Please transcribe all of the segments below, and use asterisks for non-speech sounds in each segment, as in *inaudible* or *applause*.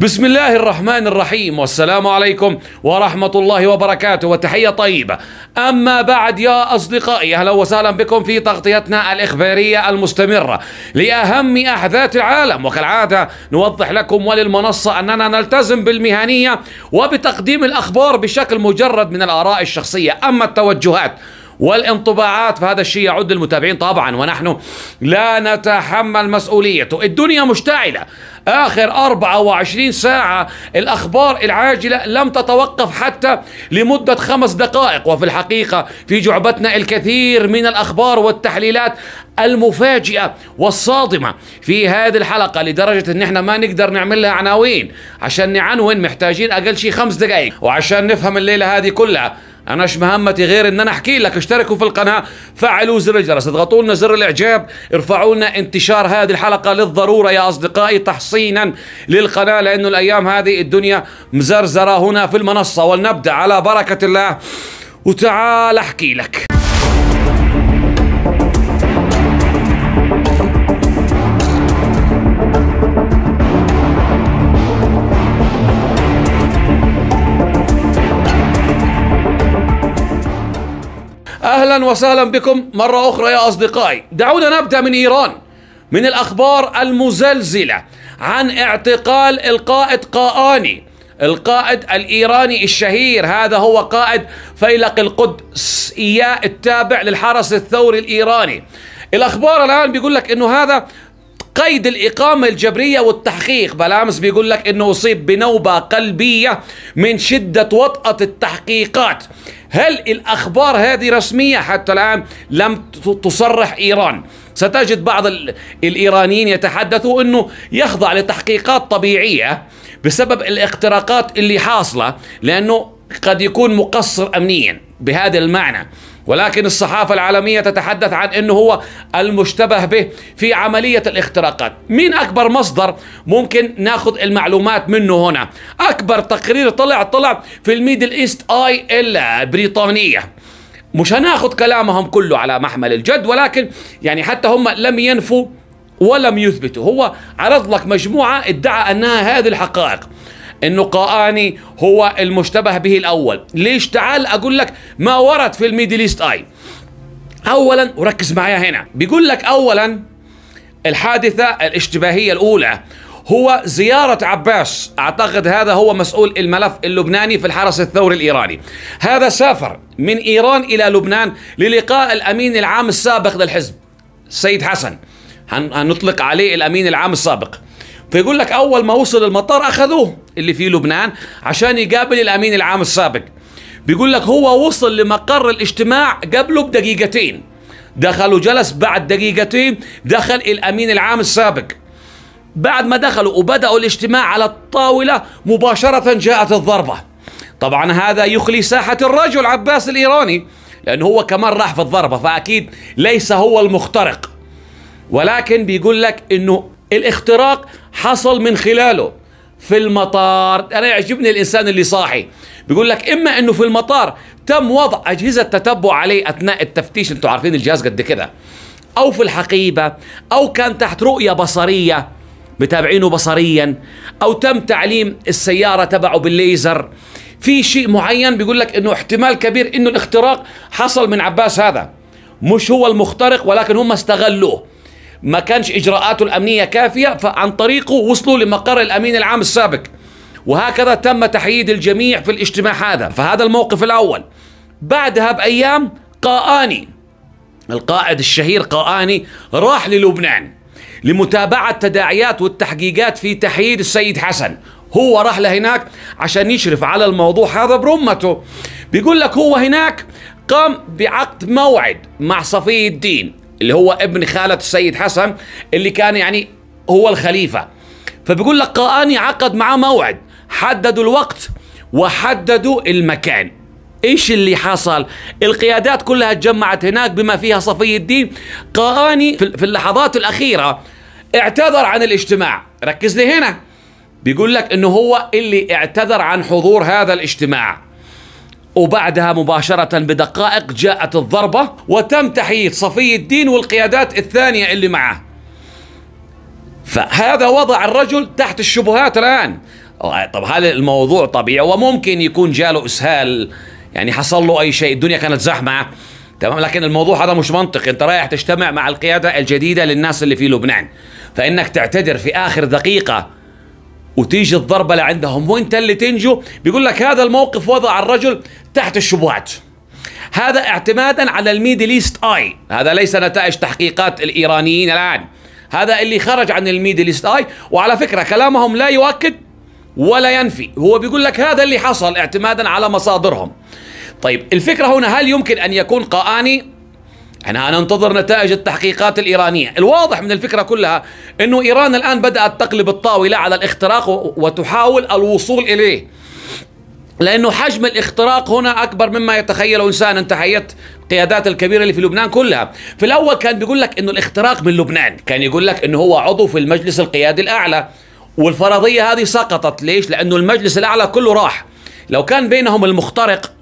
بسم الله الرحمن الرحيم والسلام عليكم ورحمة الله وبركاته وتحية طيبة أما بعد يا أصدقائي أهلا وسهلا بكم في تغطيتنا الإخبارية المستمرة لأهم أحداث العالم وكالعادة نوضح لكم وللمنصة أننا نلتزم بالمهنية وبتقديم الأخبار بشكل مجرد من الآراء الشخصية أما التوجهات والانطباعات فهذا الشيء يعود للمتابعين طبعا ونحن لا نتحمل مسؤوليته الدنيا مشتعلة آخر 24 ساعة الأخبار العاجلة لم تتوقف حتى لمدة خمس دقائق وفي الحقيقة في جعبتنا الكثير من الأخبار والتحليلات المفاجئة والصادمة في هذه الحلقة لدرجة ان احنا ما نقدر نعمل لها عناوين عشان نعنون محتاجين اقل شيء خمس دقائق وعشان نفهم الليلة هذه كلها انا اناش مهمتي غير ان انا احكي لك اشتركوا في القناه فعلوا زر الجرس اضغطوا لنا زر الاعجاب ارفعوا لنا انتشار هذه الحلقه للضروره يا اصدقائي تحصينا للقناه لانه الايام هذه الدنيا مزرزره هنا في المنصه ولنبدا على بركه الله وتعال احكي لك أهلا وسهلا بكم مرة أخرى يا أصدقائي دعونا نبدأ من إيران من الأخبار المزلزلة عن اعتقال القائد قاآني القائد الإيراني الشهير هذا هو قائد فيلق القدس اياء التابع للحرس الثوري الإيراني الأخبار الآن بيقول لك أنه هذا قيد الإقامة الجبرية والتحقيق بلامس بيقول لك أنه أصيب بنوبة قلبية من شدة وطأة التحقيقات هل الأخبار هذه رسمية حتى الآن لم تصرح إيران ستجد بعض الإيرانيين يتحدثوا أنه يخضع لتحقيقات طبيعية بسبب الاختراقات اللي حاصلة لأنه قد يكون مقصر أمنيا بهذا المعنى ولكن الصحافة العالمية تتحدث عن أنه هو المشتبه به في عملية الاختراقات مين أكبر مصدر ممكن ناخذ المعلومات منه هنا أكبر تقرير طلع طلع في الميدل إيست آي البريطانية مش هناخد كلامهم كله على محمل الجد ولكن يعني حتى هم لم ينفوا ولم يثبتوا هو عرض لك مجموعة ادعى أنها هذه الحقائق انه النقاءاني هو المشتبه به الأول ليش تعال أقول لك ما ورد في الميدل ايست آي أولا وركز معايا هنا بيقول لك أولا الحادثة الاشتباهية الأولى هو زيارة عباس أعتقد هذا هو مسؤول الملف اللبناني في الحرس الثوري الإيراني هذا سافر من إيران إلى لبنان للقاء الأمين العام السابق للحزب سيد حسن هنطلق عليه الأمين العام السابق فيقول لك اول ما وصل المطار اخذوه اللي في لبنان عشان يقابل الامين العام السابق بيقول لك هو وصل لمقر الاجتماع قبله بدقيقتين دخل وجلس بعد دقيقتين دخل الامين العام السابق بعد ما دخلوا وبداوا الاجتماع على الطاوله مباشره جاءت الضربه طبعا هذا يخلي ساحه الرجل عباس الايراني لانه هو كمان راح في الضربه فاكيد ليس هو المخترق ولكن بيقول لك انه الاختراق حصل من خلاله في المطار انا يعجبني الانسان اللي صاحي بيقول لك اما انه في المطار تم وضع اجهزه تتبع عليه اثناء التفتيش انتوا عارفين الجهاز قد كده او في الحقيبه او كان تحت رؤيه بصريه متابعينه بصريا او تم تعليم السياره تبعه بالليزر في شيء معين بيقول لك انه احتمال كبير انه الاختراق حصل من عباس هذا مش هو المخترق ولكن هم استغلوه ما كانش إجراءاته الأمنية كافية فعن طريقه وصلوا لمقر الأمين العام السابق وهكذا تم تحييد الجميع في الاجتماع هذا فهذا الموقف الأول بعدها بأيام قاني القائد الشهير قاني راح للبنان لمتابعة تداعيات والتحقيقات في تحييد السيد حسن هو راح لهناك عشان يشرف على الموضوع هذا برمته بيقول لك هو هناك قام بعقد موعد مع صفي الدين اللي هو ابن خالة السيد حسن اللي كان يعني هو الخليفة فبيقول لك قاني عقد معاه موعد حددوا الوقت وحددوا المكان ايش اللي حصل القيادات كلها تجمعت هناك بما فيها صفي الدين قاني في اللحظات الأخيرة اعتذر عن الاجتماع ركز لي هنا بيقول لك انه هو اللي اعتذر عن حضور هذا الاجتماع وبعدها مباشرة بدقائق جاءت الضربة وتم تحييد صفي الدين والقيادات الثانية اللي معه فهذا وضع الرجل تحت الشبهات الآن طب هل الموضوع طبيعي وممكن يكون جاله إسهال يعني حصل له أي شيء الدنيا كانت زحمة تمام لكن الموضوع هذا مش منطقي انت رايح تجتمع مع القيادة الجديدة للناس اللي في لبنان فإنك تعتذر في آخر دقيقة وتيجي الضربة لعندهم وانت اللي تنجو بيقول لك هذا الموقف وضع الرجل تحت الشبهات هذا اعتمادا على الميدل ايست اي هذا ليس نتائج تحقيقات الايرانيين الان هذا اللي خرج عن الميدل ايست اي وعلى فكره كلامهم لا يؤكد ولا ينفي هو بيقول لك هذا اللي حصل اعتمادا على مصادرهم طيب الفكره هنا هل يمكن ان يكون قاني احنا ننتظر نتائج التحقيقات الايرانيه الواضح من الفكره كلها انه ايران الان بدات تقلب الطاوله على الاختراق وتحاول الوصول اليه لأنه حجم الاختراق هنا أكبر مما يتخيله إنسان أنت حيت القيادات الكبيره اللي في لبنان كلها في الاول كان بيقول لك انه الاختراق من لبنان كان يقول لك انه هو عضو في المجلس القيادي الاعلى والفرضيه هذه سقطت ليش لانه المجلس الاعلى كله راح لو كان بينهم المخترق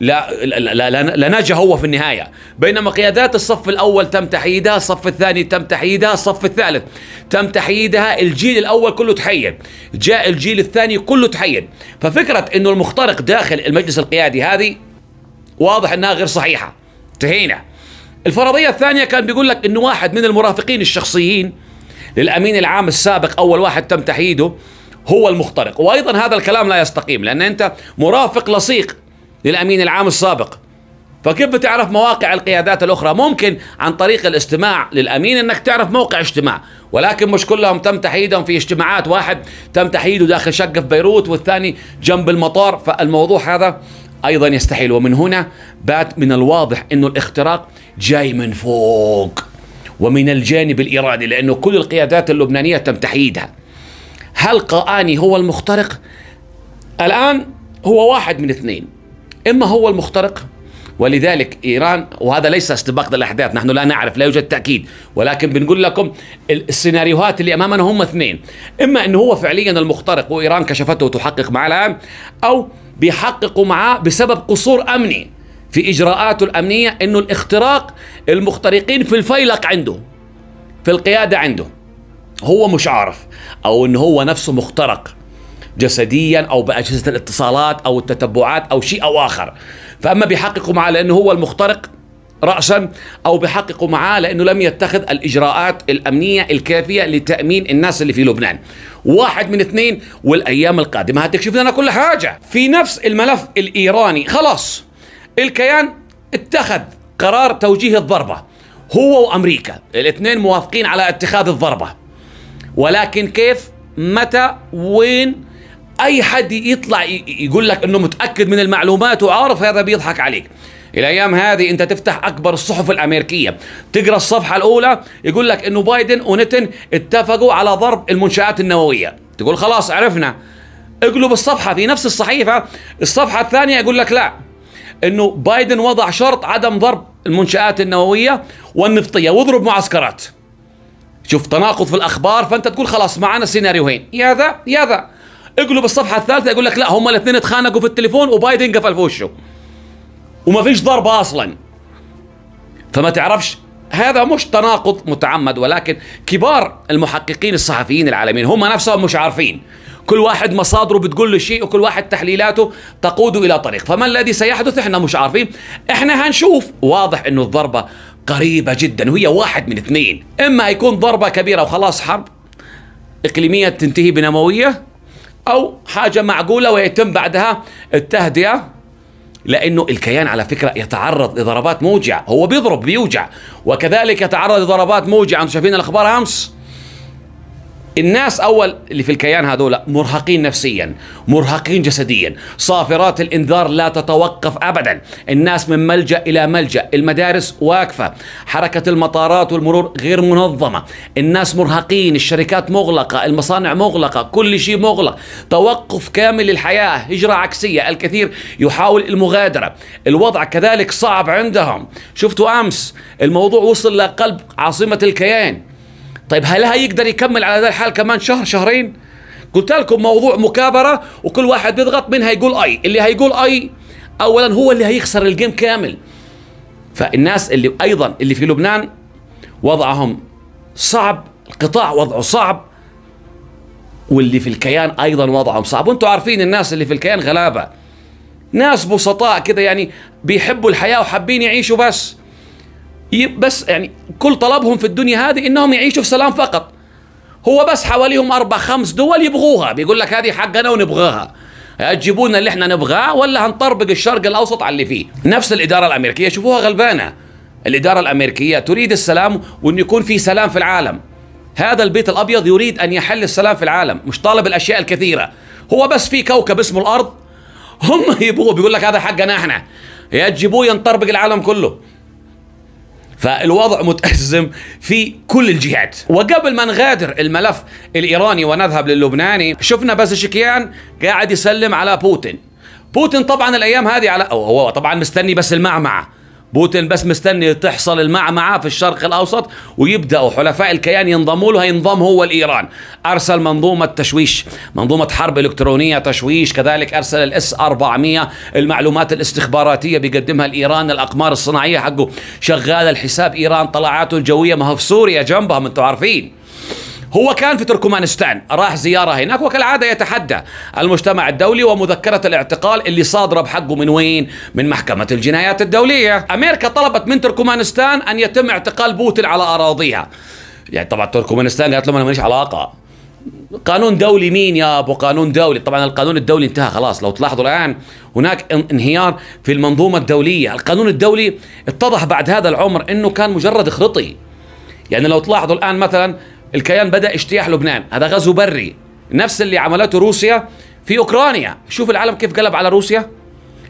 لا لا لا, لا نجا هو في النهايه بينما قيادات الصف الاول تم تحييدها الصف الثاني تم تحييدها الصف الثالث تم تحييدها الجيل الاول كله تحيد جاء الجيل الثاني كله تحيد ففكره انه المخترق داخل المجلس القيادي هذه واضح انها غير صحيحه انتهينا الفرضيه الثانيه كان بيقول لك انه واحد من المرافقين الشخصيين للامين العام السابق اول واحد تم تحييده هو المخترق وايضا هذا الكلام لا يستقيم لان انت مرافق لصيق للأمين العام السابق فكيف بتعرف مواقع القيادات الأخرى ممكن عن طريق الاستماع للأمين أنك تعرف موقع اجتماع ولكن مش كلهم تم تحييدهم في اجتماعات واحد تم تحييده داخل شقة في بيروت والثاني جنب المطار فالموضوع هذا أيضا يستحيل ومن هنا بات من الواضح أنه الاختراق جاي من فوق ومن الجانب الإيراني لأنه كل القيادات اللبنانية تم تحييدها هل قاني هو المخترق؟ الآن هو واحد من اثنين إما هو المخترق ولذلك ايران وهذا ليس استباق للاحداث نحن لا نعرف لا يوجد تاكيد ولكن بنقول لكم السيناريوهات اللي امامنا هم اثنين اما انه هو فعليا المخترق وايران كشفته وتحقق معه الان او بيحققوا معاه بسبب قصور امني في اجراءاته الامنيه انه الاختراق المخترقين في الفيلق عنده في القياده عنده هو مش عارف او انه هو نفسه مخترق جسديا او باجهزه الاتصالات او التتبعات او شيء او اخر فاما بيحققوا معاه لانه هو المخترق راسا او بحققوا معاه لانه لم يتخذ الاجراءات الامنيه الكافيه لتامين الناس اللي في لبنان. واحد من اثنين والايام القادمه هتكشف لنا كل حاجه. في نفس الملف الايراني خلاص الكيان اتخذ قرار توجيه الضربه هو وامريكا الاثنين موافقين على اتخاذ الضربه. ولكن كيف متى وين اي حد يطلع يقول لك انه متاكد من المعلومات وعارف هذا بيضحك عليك الايام هذه انت تفتح اكبر الصحف الامريكيه تقرا الصفحه الاولى يقول لك انه بايدن ونتن اتفقوا على ضرب المنشات النوويه تقول خلاص عرفنا اقلب الصفحه في نفس الصحيفه الصفحه الثانيه يقول لك لا انه بايدن وضع شرط عدم ضرب المنشات النوويه والنفطيه واضرب معسكرات شوف تناقض في الاخبار فانت تقول خلاص معنا سيناريوهين يا ذا يا ذا اقلب الصفحه الثالثه يقول لك لا هم الاثنين اتخانقوا في التليفون وبايدن قفل في وشه وما فيش ضربه اصلا فما تعرفش هذا مش تناقض متعمد ولكن كبار المحققين الصحفيين العالميين هم نفسهم مش عارفين كل واحد مصادره بتقول له شيء وكل واحد تحليلاته تقود الى طريق فما الذي سيحدث احنا مش عارفين احنا هنشوف واضح انه الضربه قريبه جدا وهي واحد من اثنين اما يكون ضربه كبيره وخلاص حرب اقليميه تنتهي بنمويه او حاجه معقوله ويتم بعدها التهدئه لانه الكيان على فكره يتعرض لضربات موجعه هو بيضرب بيوجع وكذلك يتعرض لضربات موجعه انتم شايفين الاخبار امس الناس اول اللي في الكيان هذول مرهقين نفسيا مرهقين جسديا صافرات الانذار لا تتوقف ابدا الناس من ملجا الى ملجا المدارس واقفه حركه المطارات والمرور غير منظمه الناس مرهقين الشركات مغلقه المصانع مغلقه كل شيء مغلق توقف كامل للحياه هجره عكسيه الكثير يحاول المغادره الوضع كذلك صعب عندهم شفتوا امس الموضوع وصل لقلب عاصمه الكيان طيب هل هيقدر يكمل على هذا الحال كمان شهر شهرين قلت لكم موضوع مكابرة وكل واحد بيضغط مين هيقول اي اللي هيقول اي اولا هو اللي هيخسر الجيم كامل فالناس اللي ايضا اللي في لبنان وضعهم صعب القطاع وضعه صعب واللي في الكيان ايضا وضعهم صعب وانتم عارفين الناس اللي في الكيان غلابه ناس بسطاء كده يعني بيحبوا الحياه وحابين يعيشوا بس بس يعني كل طلبهم في الدنيا هذه انهم يعيشوا في سلام فقط هو بس حواليهم اربع خمس دول يبغوها بيقول لك هذه حقنا ونبغاها تجيبوا لنا اللي احنا نبغاه ولا هنطربق الشرق الاوسط على اللي فيه نفس الاداره الامريكيه شوفوها غلبانه الاداره الامريكيه تريد السلام وان يكون في سلام في العالم هذا البيت الابيض يريد ان يحل السلام في العالم مش طالب الاشياء الكثيره هو بس في كوكب اسمه الارض هم *laughs* يبغوا بيقول لك هذا حقنا احنا يا تجيبوه ينطربق العالم كله فالوضع متأزم في كل الجهات وقبل ما نغادر الملف الإيراني ونذهب للبناني شفنا بس شكيان قاعد يسلم على بوتين بوتين طبعا الأيام هذه على هو طبعا مستني بس المعمعة بوتين بس مستني تحصل المعمعة في الشرق الأوسط ويبدأوا حلفاء الكيان ينضموا له هينضم هو الإيران أرسل منظومة تشويش منظومة حرب إلكترونية تشويش كذلك أرسل الاس 400 المعلومات الاستخباراتية بيقدمها الإيران الأقمار الصناعية حقه شغال الحساب إيران طلعاته الجوية ما هو في سوريا جنبها ما أنتم عارفين هو كان في تركمانستان راح زيارة هناك وكالعادة يتحدى المجتمع الدولي ومذكرة الاعتقال اللي صادرة بحقه من وين؟ من محكمة الجنايات الدولية أمريكا طلبت من تركمانستان أن يتم اعتقال بوتين على أراضيها يعني طبعا تركمانستان قالت لهم أنا ماليش علاقة قانون دولي مين يا ابو قانون دولي طبعا القانون الدولي انتهى خلاص لو تلاحظوا الان هناك انهيار في المنظومه الدوليه القانون الدولي اتضح بعد هذا العمر انه كان مجرد خرطي يعني لو تلاحظوا الان مثلا الكيان بدا اجتياح لبنان هذا غزو بري نفس اللي عملته روسيا في اوكرانيا شوف العالم كيف قلب على روسيا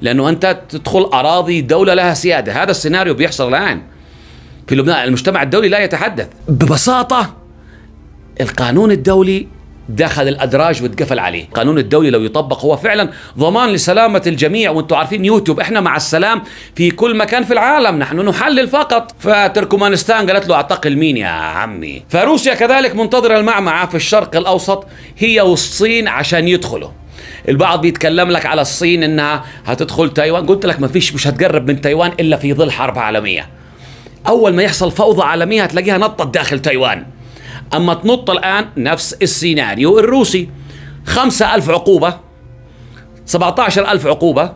لانه انت تدخل اراضي دوله لها سياده هذا السيناريو بيحصل الان في لبنان المجتمع الدولي لا يتحدث ببساطه القانون الدولي دخل الادراج واتقفل عليه القانون الدولي لو يطبق هو فعلا ضمان لسلامه الجميع وانتم عارفين يوتيوب احنا مع السلام في كل مكان في العالم نحن نحلل فقط فتركمانستان قالت له اعتقل مين يا عمي فروسيا كذلك منتظره المعمعه في الشرق الاوسط هي والصين عشان يدخلوا البعض بيتكلم لك على الصين انها هتدخل تايوان قلت لك ما فيش مش هتقرب من تايوان الا في ظل حرب عالميه اول ما يحصل فوضى عالميه هتلاقيها نطت داخل تايوان أما تنط الآن نفس السيناريو الروسي خمسة ألف عقوبة سبعة عشر ألف عقوبة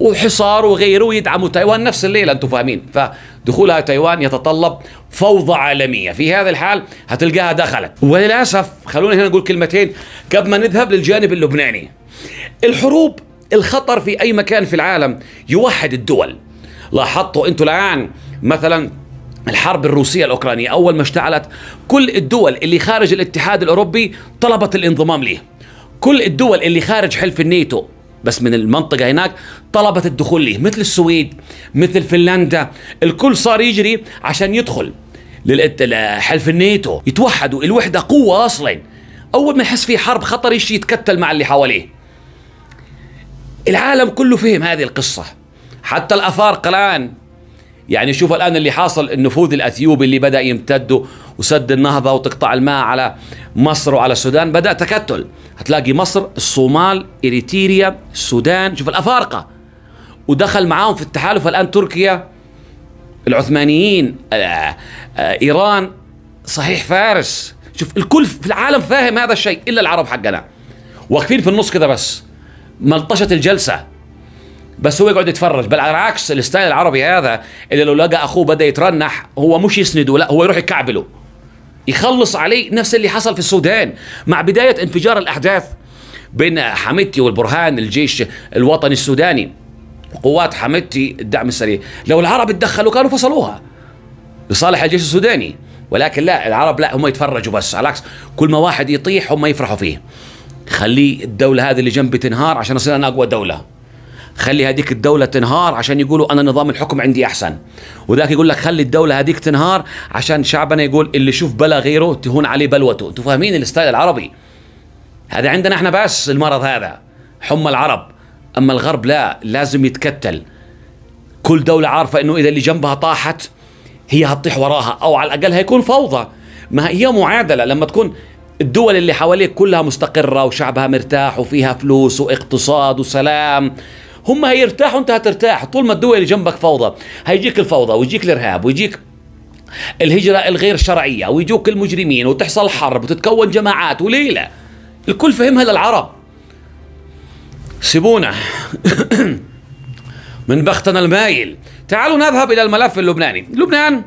وحصار وغيره ويدعموا تايوان نفس الليلة أنتم فاهمين فدخولها تايوان يتطلب فوضى عالمية في هذا الحال هتلقاها دخلت وللأسف خلونا هنا نقول كلمتين قبل ما نذهب للجانب اللبناني الحروب الخطر في أي مكان في العالم يوحد الدول لاحظتوا أنتم الآن مثلا الحرب الروسية الأوكرانية أول ما اشتعلت كل الدول اللي خارج الاتحاد الأوروبي طلبت الانضمام ليه كل الدول اللي خارج حلف الناتو بس من المنطقة هناك طلبت الدخول ليه مثل السويد مثل فنلندا الكل صار يجري عشان يدخل لحلف الناتو يتوحدوا الوحدة قوة أصلا أول ما يحس في حرب خطر يشي يتكتل مع اللي حواليه العالم كله فهم هذه القصة حتى الأفارقة الآن يعني شوف الان اللي حاصل النفوذ الاثيوبي اللي بدا يمتد وسد النهضه وتقطع الماء على مصر وعلى السودان بدا تكتل هتلاقي مصر الصومال اريتريا السودان شوف الافارقه ودخل معاهم في التحالف الان تركيا العثمانيين آه، آه، ايران صحيح فارس شوف الكل في العالم فاهم هذا الشيء الا العرب حقنا واقفين في النص كده بس ملطشه الجلسه بس هو يقعد يتفرج بل على العكس الستايل العربي هذا اللي لو لقى اخوه بدا يترنح هو مش يسنده لا هو يروح يكعبله يخلص عليه نفس اللي حصل في السودان مع بدايه انفجار الاحداث بين حميدتي والبرهان الجيش الوطني السوداني قوات حميدتي الدعم السريع لو العرب اتدخلوا كانوا فصلوها لصالح الجيش السوداني ولكن لا العرب لا هم يتفرجوا بس على العكس كل ما واحد يطيح هم يفرحوا فيه خلي الدولة هذه اللي جنبي تنهار عشان أصير أنا أقوى دولة خلي هذيك الدولة تنهار عشان يقولوا أنا نظام الحكم عندي أحسن وذاك يقول لك خلي الدولة هذيك تنهار عشان شعبنا يقول اللي يشوف بلا غيره تهون عليه بلوته أنتوا فاهمين الستايل العربي هذا عندنا احنا بس المرض هذا حمى العرب أما الغرب لا لازم يتكتل كل دولة عارفة أنه إذا اللي جنبها طاحت هي هتطيح وراها أو على الأقل هيكون فوضى ما هي معادلة لما تكون الدول اللي حواليك كلها مستقرة وشعبها مرتاح وفيها فلوس واقتصاد وسلام هم هيرتاحوا انت هترتاح طول ما الدول اللي جنبك فوضى هيجيك الفوضى ويجيك الارهاب ويجيك الهجرة الغير شرعية ويجوك المجرمين وتحصل حرب وتتكون جماعات وليلة الكل فهمها للعرب سيبونا *coughs* من بختنا المايل تعالوا نذهب إلى الملف اللبناني لبنان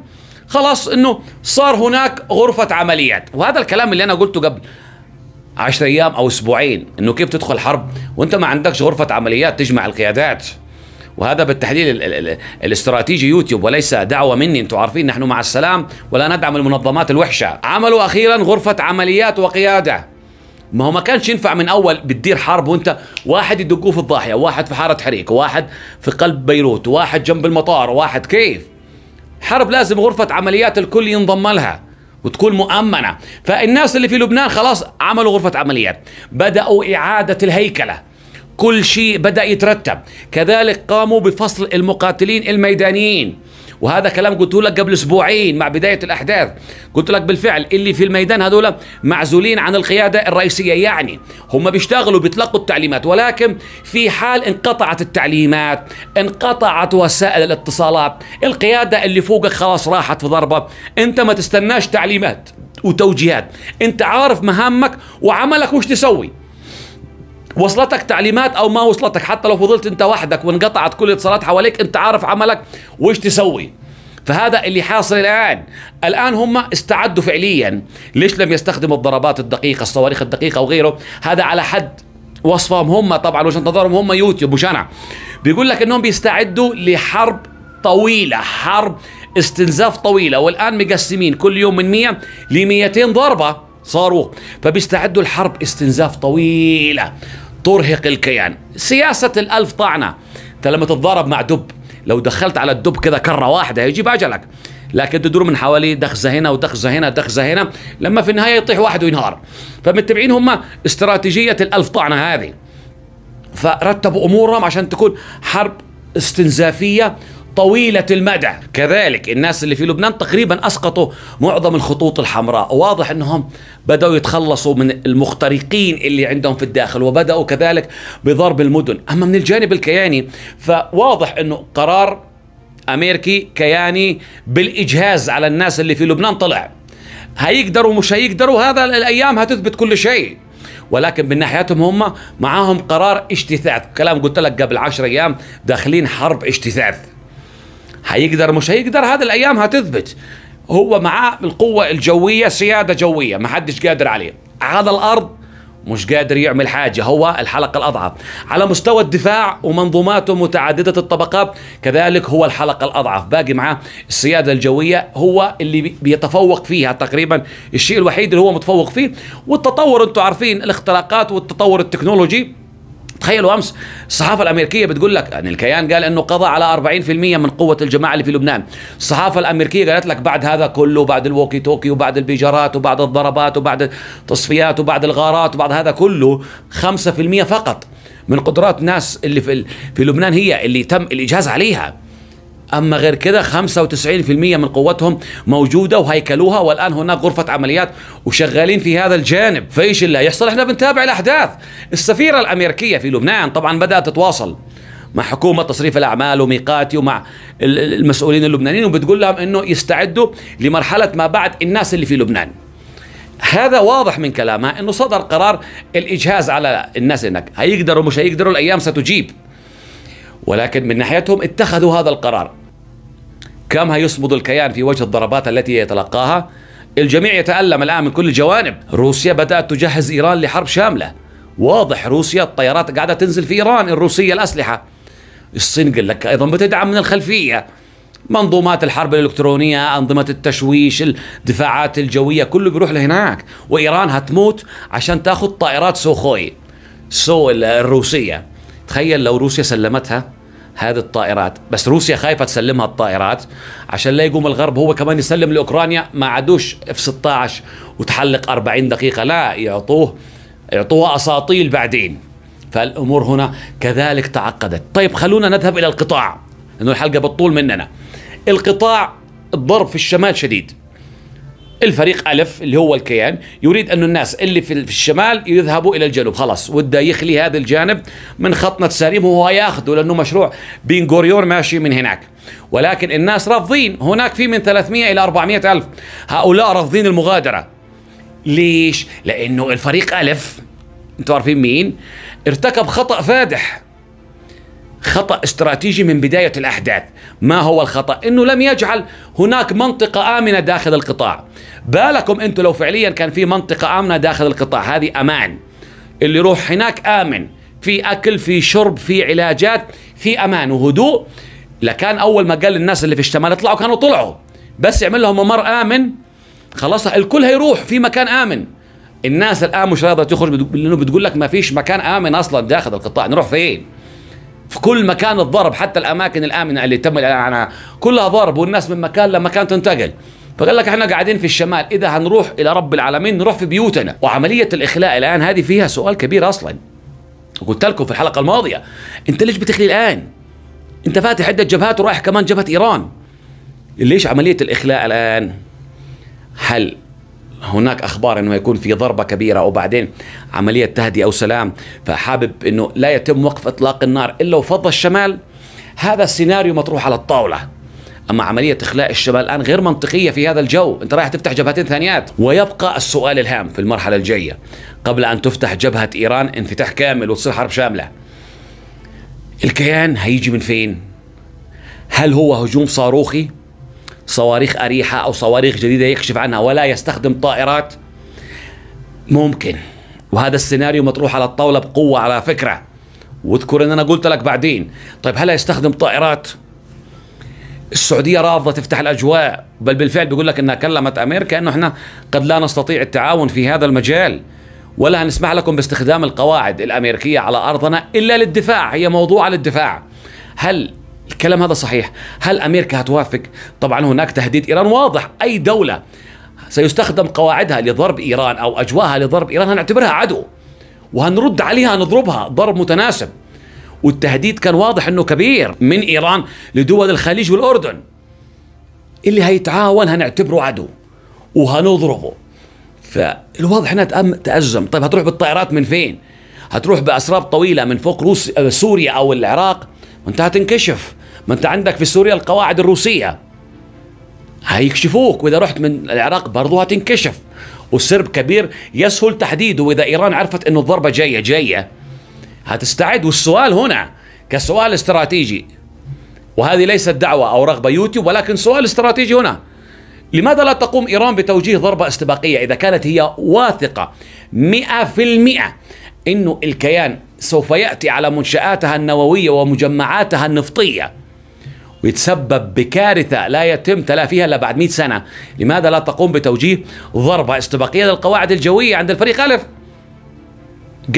خلاص انه صار هناك غرفة عمليات وهذا الكلام اللي انا قلته قبل 10 ايام او اسبوعين انه كيف تدخل حرب وانت ما عندكش غرفه عمليات تجمع القيادات وهذا بالتحليل الاستراتيجي يوتيوب وليس دعوه مني انتم عارفين نحن مع السلام ولا ندعم المنظمات الوحشه عملوا اخيرا غرفه عمليات وقياده ما هو ما كانش ينفع من اول بتدير حرب وانت واحد يدقوه في الضاحيه واحد في حاره حريق واحد في قلب بيروت واحد جنب المطار واحد كيف حرب لازم غرفه عمليات الكل ينضم لها وتكون مؤمنه فالناس اللي في لبنان خلاص عملوا غرفه عمليات بداوا اعاده الهيكله كل شيء بدا يترتب كذلك قاموا بفصل المقاتلين الميدانيين وهذا كلام قلته لك قبل اسبوعين مع بدايه الاحداث قلت لك بالفعل اللي في الميدان هذول معزولين عن القياده الرئيسيه يعني هم بيشتغلوا بيتلقوا التعليمات ولكن في حال انقطعت التعليمات انقطعت وسائل الاتصالات القياده اللي فوقك خلاص راحت في ضربه انت ما تستناش تعليمات وتوجيهات انت عارف مهامك وعملك وش تسوي وصلتك تعليمات او ما وصلتك حتى لو فضلت انت وحدك وانقطعت كل الاتصالات حواليك انت عارف عملك وايش تسوي فهذا اللي حاصل الان الان هم استعدوا فعليا ليش لم يستخدموا الضربات الدقيقه الصواريخ الدقيقه وغيره هذا على حد وصفهم هم طبعا وجهه نظرهم هم يوتيوب مش انا بيقول لك انهم بيستعدوا لحرب طويله حرب استنزاف طويله والان مقسمين كل يوم من 100 ل 200 ضربه صاروخ فبيستعدوا لحرب استنزاف طويله ترهق الكيان سياسة الألف طعنة أنت لما تتضارب مع دب لو دخلت على الدب كذا كرة واحدة يجيب عجلك لكن تدور من حواليه دخزة هنا ودخزة هنا دخزة هنا لما في النهاية يطيح واحد وينهار فمتبعين هم استراتيجية الألف طعنة هذه فرتبوا أمورهم عشان تكون حرب استنزافية طويلة المدى كذلك الناس اللي في لبنان تقريبا أسقطوا معظم الخطوط الحمراء واضح أنهم بدأوا يتخلصوا من المخترقين اللي عندهم في الداخل وبدأوا كذلك بضرب المدن أما من الجانب الكياني فواضح أنه قرار أمريكي كياني بالإجهاز على الناس اللي في لبنان طلع هيقدروا مش هيقدروا هذا الأيام هتثبت كل شيء ولكن من ناحيتهم هم معاهم قرار اجتثاث كلام قلت لك قبل عشر أيام داخلين حرب اجتثاث هيقدر مش هيقدر هذه الايام هتثبت هو معاه القوه الجويه سياده جويه ما حدش قادر عليه على الارض مش قادر يعمل حاجة هو الحلقة الأضعف على مستوى الدفاع ومنظوماته متعددة الطبقات كذلك هو الحلقة الأضعف باقي معاه السيادة الجوية هو اللي بيتفوق فيها تقريبا الشيء الوحيد اللي هو متفوق فيه والتطور أنتم عارفين الاختراقات والتطور التكنولوجي تخيلوا امس الصحافه الامريكيه بتقول لك ان يعني الكيان قال انه قضى على 40% من قوه الجماعه اللي في لبنان الصحافه الامريكيه قالت لك بعد هذا كله بعد الووكي توكي وبعد البيجارات وبعد الضربات وبعد التصفيات وبعد الغارات وبعد هذا كله 5% فقط من قدرات ناس اللي في, في لبنان هي اللي تم الاجهاز عليها اما غير كده 95% من قوتهم موجوده وهيكلوها والان هناك غرفه عمليات وشغالين في هذا الجانب فايش اللي يحصل؟ احنا بنتابع الاحداث السفيره الامريكيه في لبنان طبعا بدات تتواصل مع حكومه تصريف الاعمال وميقاتي ومع المسؤولين اللبنانيين وبتقول لهم انه يستعدوا لمرحله ما بعد الناس اللي في لبنان هذا واضح من كلامها انه صدر قرار الاجهاز على الناس هناك هيقدروا مش هيقدروا الايام ستجيب ولكن من ناحيتهم اتخذوا هذا القرار كم هيصمد الكيان في وجه الضربات التي يتلقاها الجميع يتألم الآن من كل الجوانب روسيا بدأت تجهز إيران لحرب شاملة واضح روسيا الطيارات قاعدة تنزل في إيران الروسية الأسلحة الصين قال لك أيضا بتدعم من الخلفية منظومات الحرب الإلكترونية أنظمة التشويش الدفاعات الجوية كله بيروح لهناك وإيران هتموت عشان تاخذ طائرات سوخوي سو الروسية تخيل لو روسيا سلمتها هذه الطائرات بس روسيا خايفه تسلمها الطائرات عشان لا يقوم الغرب هو كمان يسلم لاوكرانيا ما عادوش اف 16 وتحلق 40 دقيقه لا يعطوه يعطوها اساطيل بعدين فالامور هنا كذلك تعقدت طيب خلونا نذهب الى القطاع لانه الحلقه بتطول مننا القطاع الضرب في الشمال شديد الفريق ألف اللي هو الكيان يريد أن الناس اللي في الشمال يذهبوا إلى الجنوب خلاص وده يخلي هذا الجانب من خطنا السليم وهو ياخذه لأنه مشروع بن غوريون ماشي من هناك ولكن الناس رافضين هناك في من 300 إلى 400 ألف هؤلاء رافضين المغادرة ليش؟ لأنه الفريق ألف أنتوا عارفين مين؟ ارتكب خطأ فادح خطأ استراتيجي من بداية الأحداث ما هو الخطأ؟ أنه لم يجعل هناك منطقة آمنة داخل القطاع بالكم أنتم لو فعليا كان في منطقة آمنة داخل القطاع هذه أمان اللي يروح هناك آمن في أكل في شرب في علاجات في أمان وهدوء لكان أول ما قال للناس اللي في الشمال اطلعوا كانوا طلعوا بس يعمل لهم ممر آمن خلاص الكل هيروح في مكان آمن الناس الآن مش راضية تخرج لأنه بتقول لك ما فيش مكان آمن أصلا داخل القطاع نروح فين؟ في كل مكان الضرب حتى الاماكن الامنه اللي تم الاعلان عنها كلها ضرب والناس من مكان لمكان تنتقل فقال لك احنا قاعدين في الشمال اذا هنروح الى رب العالمين نروح في بيوتنا وعمليه الاخلاء الان هذه فيها سؤال كبير اصلا وقلت لكم في الحلقه الماضيه انت ليش بتخلي الان انت فاتح عده جبهات ورايح كمان جبهه ايران ليش عمليه الاخلاء الان هل هناك اخبار انه يكون في ضربه كبيره وبعدين عمليه تهدئه او سلام فحابب انه لا يتم وقف اطلاق النار الا وفض الشمال هذا السيناريو مطروح على الطاوله اما عمليه اخلاء الشمال الان غير منطقيه في هذا الجو انت رايح تفتح جبهتين ثانيات ويبقى السؤال الهام في المرحله الجايه قبل ان تفتح جبهه ايران انفتاح كامل وتصير حرب شامله الكيان هيجي من فين هل هو هجوم صاروخي صواريخ أريحة أو صواريخ جديدة يكشف عنها ولا يستخدم طائرات ممكن وهذا السيناريو مطروح على الطاولة بقوة على فكرة واذكر ان انا قلت لك بعدين طيب هل يستخدم طائرات السعودية رافضة تفتح الأجواء بل بالفعل بيقول لك أنها كلمت أمريكا أنه إحنا قد لا نستطيع التعاون في هذا المجال ولا نسمح لكم باستخدام القواعد الأمريكية على أرضنا إلا للدفاع هي موضوع للدفاع هل الكلام هذا صحيح هل أمريكا هتوافق؟ طبعا هناك تهديد إيران واضح أي دولة سيستخدم قواعدها لضرب إيران أو أجواها لضرب إيران هنعتبرها عدو وهنرد عليها نضربها ضرب متناسب والتهديد كان واضح أنه كبير من إيران لدول الخليج والأردن اللي هيتعاون هنعتبره عدو وهنضربه فالواضح هنا تأزم طيب هتروح بالطائرات من فين هتروح بأسراب طويلة من فوق روس سوريا أو العراق وانت هتنكشف ما انت عندك في سوريا القواعد الروسيه هيكشفوك واذا رحت من العراق برضو هتنكشف وسرب كبير يسهل تحديده واذا ايران عرفت انه الضربه جايه جايه هتستعد والسؤال هنا كسؤال استراتيجي وهذه ليست دعوه او رغبه يوتيوب ولكن سؤال استراتيجي هنا لماذا لا تقوم إيران بتوجيه ضربة استباقية إذا كانت هي واثقة مئة في المئة أنه الكيان سوف يأتي على منشآتها النووية ومجمعاتها النفطية ويتسبب بكارثة لا يتم تلافيها إلا بعد 100 سنة لماذا لا تقوم بتوجيه ضربة استباقية للقواعد الجوية عند الفريق ألف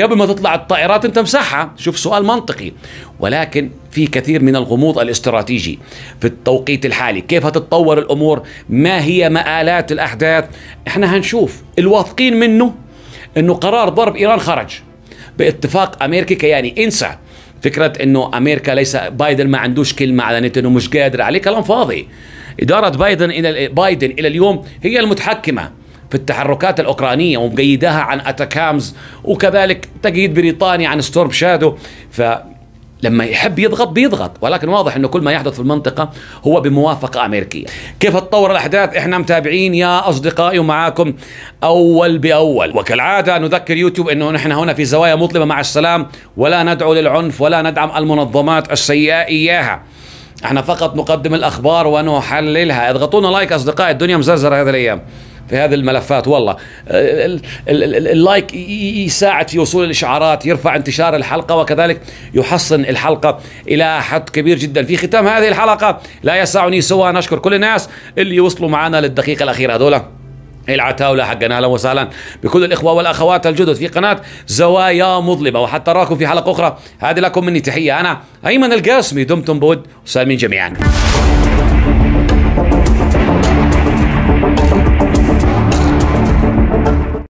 قبل ما تطلع الطائرات انت مسحها شوف سؤال منطقي ولكن في كثير من الغموض الاستراتيجي في التوقيت الحالي كيف هتتطور الأمور ما هي مآلات الأحداث احنا هنشوف الواثقين منه انه قرار ضرب ايران خرج باتفاق امريكي كياني انسى فكره انه امريكا ليس بايدن ما عندوش كلمه على انه مش قادر عليه كلام فاضي اداره بايدن الى بايدن الى اليوم هي المتحكمه في التحركات الاوكرانيه ومقيداها عن اتاكامز وكذلك تقييد بريطانيا عن ستورم شادو ف لما يحب يضغط بيضغط ولكن واضح انه كل ما يحدث في المنطقه هو بموافقه امريكيه كيف تطور الاحداث احنا متابعين يا اصدقائي ومعاكم اول باول وكالعاده نذكر يوتيوب انه نحن هنا في زوايا مظلمه مع السلام ولا ندعو للعنف ولا ندعم المنظمات السيئه اياها احنا فقط نقدم الاخبار ونحللها اضغطونا لايك اصدقائي الدنيا مزرزره هذه الايام في هذه الملفات والله اللايك يساعد في وصول الاشعارات يرفع انتشار الحلقه وكذلك يحصن الحلقه الى حد كبير جدا في ختام هذه الحلقه لا يسعني سوى ان اشكر كل الناس اللي وصلوا معنا للدقيقه الاخيره هذولا العتاولة حقنا أهلا وسهلا بكل الإخوة والأخوات الجدد في قناة زوايا مظلمة وحتى أراكم في حلقة أخرى هذه لكم مني تحية أنا أيمن القاسمي دمتم بود وسالمين جميعا